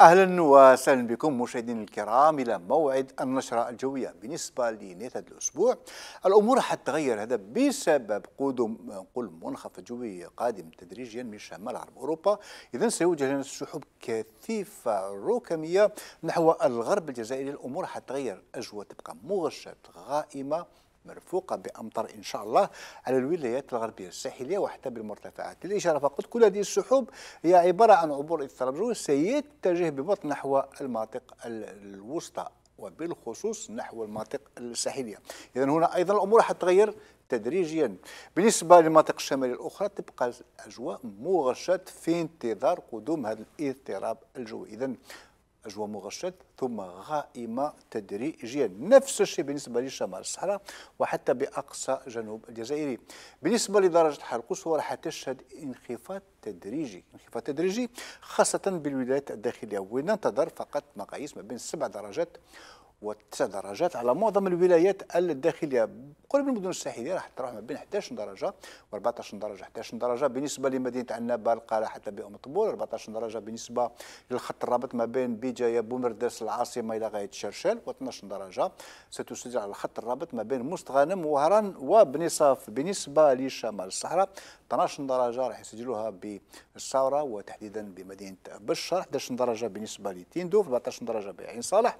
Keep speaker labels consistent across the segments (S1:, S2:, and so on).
S1: اهلا وسهلا بكم مشاهدينا الكرام الى موعد النشره الجويه بالنسبه لنهايه هذا الاسبوع الامور حتتغير هذا بسبب قدوم نقول منخفض جوي قادم تدريجيا من شمال غرب اوروبا اذا سيوجه لنا سحب كثيفه ركاميه نحو الغرب الجزائري الامور حتتغير الاجواء تبقى مغشاه غائمه مرفوقة بأمطار إن شاء الله على الولايات الغربية الساحلية وحتى بالمرتفعات الاشاره فقط كل هذه السحوب هي عبارة عن عبور اضطراري سيتجه ببطء نحو المناطق الوسطى وبالخصوص نحو المناطق الساحلية إذا هنا أيضا الأمور حتتغير تدريجيا بالنسبة للمناطق الشمالية الأخرى تبقى الأجواء مغشاة في انتظار قدوم هذا الاضطراب الجوي إذا اجواء مغشط ثم غائمة تدريجيا نفس الشيء بالنسبة لشمال الصحراء وحتى بأقصى جنوب الجزائري بالنسبة لدرجة حرارة القصوى راح تشهد انخفاض تدريجي انخفاض تدريجي خاصة بالولايات الداخلية وننتظر فقط مقاييس ما بين 7 درجات و9 درجات على معظم الولايات الداخلية قرب المدن الساحليه راح تروح ما بين 11 درجه و14 درجه 11 درجه بالنسبه لمدينه عنابه القاره حتى بام طبول 14 درجه بالنسبه للخط الرابط ما بين بجايه بومرداس العاصمه الى غايه الشرشال و12 درجه ستسجل على الخط الرابط ما بين مستغانم وهران وبنصاف بالنسبه لشمال الصحراء 12 درجه راح يسجلوها بالثوره وتحديدا بمدينه بشار 11 درجه بالنسبه لتيندوف 14 درجه بعين صالح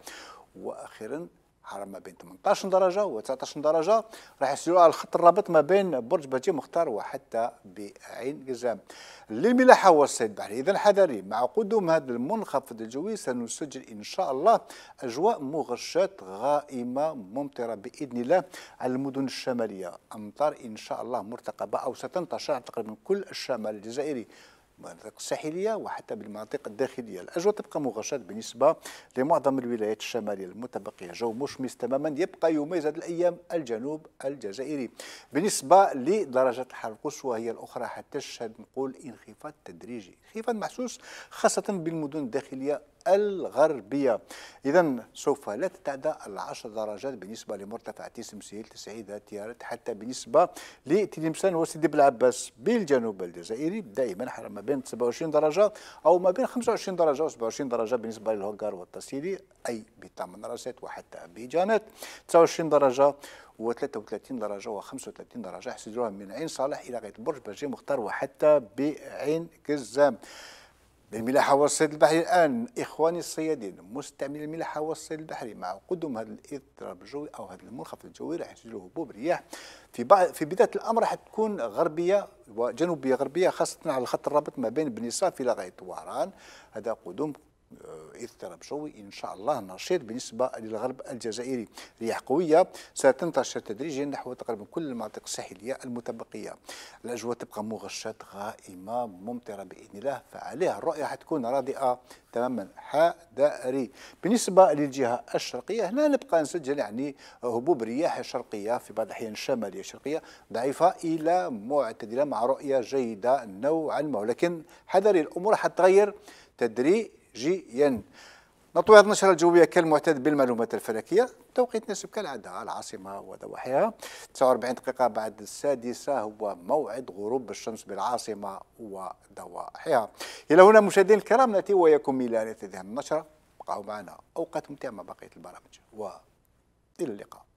S1: واخيرا حراره ما بين 18 درجه و 19 درجه راح يسيروا على الخط الرابط ما بين برج باتي مختار وحتى بعين قزام للملاحه والسيد بحري اذا حذري مع قدوم هذا المنخفض الجوي سنسجل ان شاء الله اجواء مغشاه غائمه ممطره باذن الله على المدن الشماليه امطار ان شاء الله مرتقبه او ستنتشر تقريبا كل الشمال الجزائري المناطق الساحليه وحتى بالمناطق الداخليه الاجواء تبقى مغشاه بالنسبه لمعظم الولايات الشماليه المتبقيه جو مشمس تماما يبقى يميز هذه الايام الجنوب الجزائري بالنسبه لدرجه الحراره القصوى هي الاخرى حتى تشهد نقول انخفاض تدريجي انخفاض محسوس خاصه بالمدن الداخليه الغربية إذا سوف لا تتعدى العشر درجات بالنسبة لمرتفع تيسمسيل تسعيدة تيارت حتى بالنسبة لتلمسان وسيدي بلعباس بالجنوب الجزائري دائما ما بين 27 درجة أو ما بين 25 درجة و 27 درجة بالنسبة للهوغار والتسيلي أي بثمن راسات وحتى بجانات 29 درجة و33 درجة و35 درجة حسدوها من عين صالح إلى غاية برج برجي مختار وحتى بعين كزام بالملاحة والصيد البحري الآن إخواني الصيادين مستعملين الملاحة والصيد البحري مع قدوم هذا الإضطراب الجوي أو هذا المنخفض الجوي راح يسجلوا هبوب رياح في بعض في بداية الأمر راح تكون غربية وجنوبية غربية خاصة على الخط الرابط ما بين بنيصاف إلى غاية وهران هذا قدوم اضطراب آه، ترابشوي إن شاء الله نشيط بالنسبة للغرب الجزائري رياح قوية ستنتشر تدريجيا نحو تقريبا كل المناطق الساحلية المتبقية الأجواء تبقى مغشاة غائمة ممطرة بإذن الله فعليها الرؤية حتكون رادئة تماما حذاري بالنسبة للجهة الشرقية هنا نبقى نسجل يعني هبوب رياح شرقية في بعض الأحيان شمالية شرقية ضعيفة إلى معتدلة مع رؤية جيدة نوعا ما ولكن حذاري الأمور حتغير تدري ين نطوي هذه النشرة الجوية كالمعتاد بالمعلومات الفلكية توقيت نسب كالعادة العاصمة وضواحيها 49 دقيقة بعد السادسة هو موعد غروب الشمس بالعاصمة وضواحيها إلى هنا مشاهدينا الكرام نأتي وإياكم إلى نهاية هذه النشرة بقاو معنا أوقات ممتعة مع بقية البرامج وإلى اللقاء